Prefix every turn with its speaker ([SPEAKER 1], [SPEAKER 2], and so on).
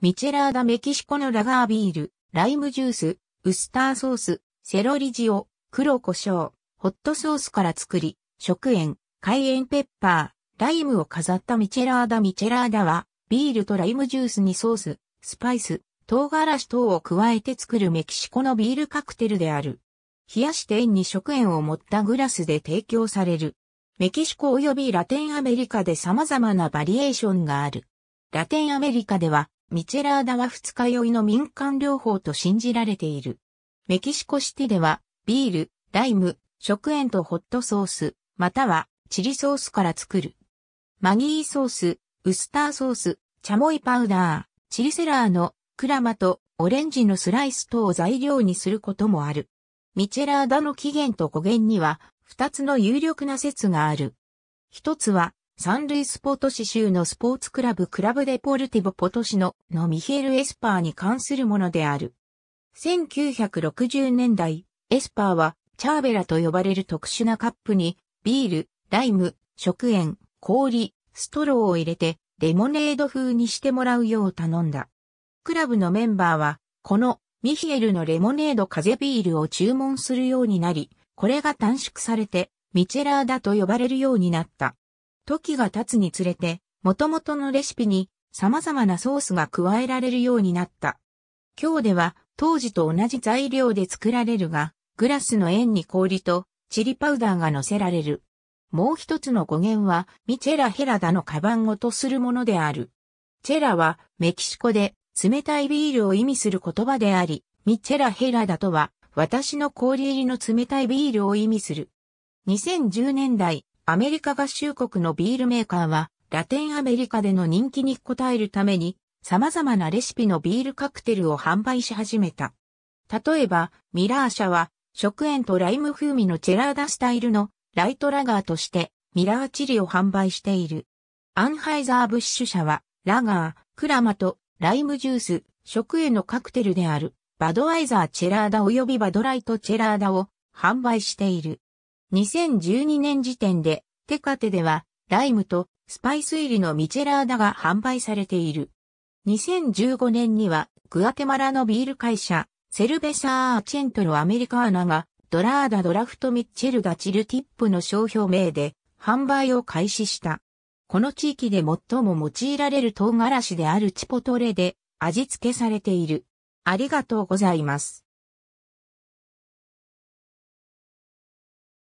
[SPEAKER 1] ミチェラーダメキシコのラガービール、ライムジュース、ウスターソース、セロリ塩、黒胡椒、ホットソースから作り、食塩、海塩ペッパー、ライムを飾ったミチェラーダミチェラーダは、ビールとライムジュースにソース、スパイス、唐辛子等を加えて作るメキシコのビールカクテルである。冷やして円に食塩を持ったグラスで提供される。メキシコ及びラテンアメリカで様々なバリエーションがある。ラテンアメリカではミチェラーダは二日酔いの民間療法と信じられている。メキシコシティでは、ビール、ライム、食塩とホットソース、またはチリソースから作る。マギーソース、ウスターソース、チャモイパウダー、チリセラーのクラマとオレンジのスライス等を材料にすることもある。ミチェラーダの起源と語源には、二つの有力な説がある。一つは、サンルイスポートシ州のスポーツクラブクラブデポルティボポトシノのミヒエル・エスパーに関するものである。1960年代、エスパーはチャーベラと呼ばれる特殊なカップにビール、ライム、食塩、氷、ストローを入れてレモネード風にしてもらうよう頼んだ。クラブのメンバーはこのミヒエルのレモネード風ビールを注文するようになり、これが短縮されてミチェラーだと呼ばれるようになった。時が経つにつれて、元々のレシピに様々なソースが加えられるようになった。今日では当時と同じ材料で作られるが、グラスの円に氷とチリパウダーが乗せられる。もう一つの語源は、ミチェラヘラダのカバンごとするものである。チェラはメキシコで冷たいビールを意味する言葉であり、ミチェラヘラダとは私の氷入りの冷たいビールを意味する。2010年代、アメリカ合衆国のビールメーカーは、ラテンアメリカでの人気に応えるために、様々なレシピのビールカクテルを販売し始めた。例えば、ミラー社は、食塩とライム風味のチェラーダスタイルのライトラガーとして、ミラーチリを販売している。アンハイザーブッシュ社は、ラガー、クラマとライムジュース、食塩のカクテルである、バドワイザーチェラーダ及びバドライトチェラーダを販売している。2012年時点で、テカテでは、ライムとスパイス入りのミチェラーダが販売されている。2015年には、グアテマラのビール会社、セルベサー・チェントのアメリカーナが、ドラーダドラフトミッチェルダチルティップの商標名で、販売を開始した。この地域で最も用いられる唐辛子であるチポトレで味付けされている。ありがとうございます。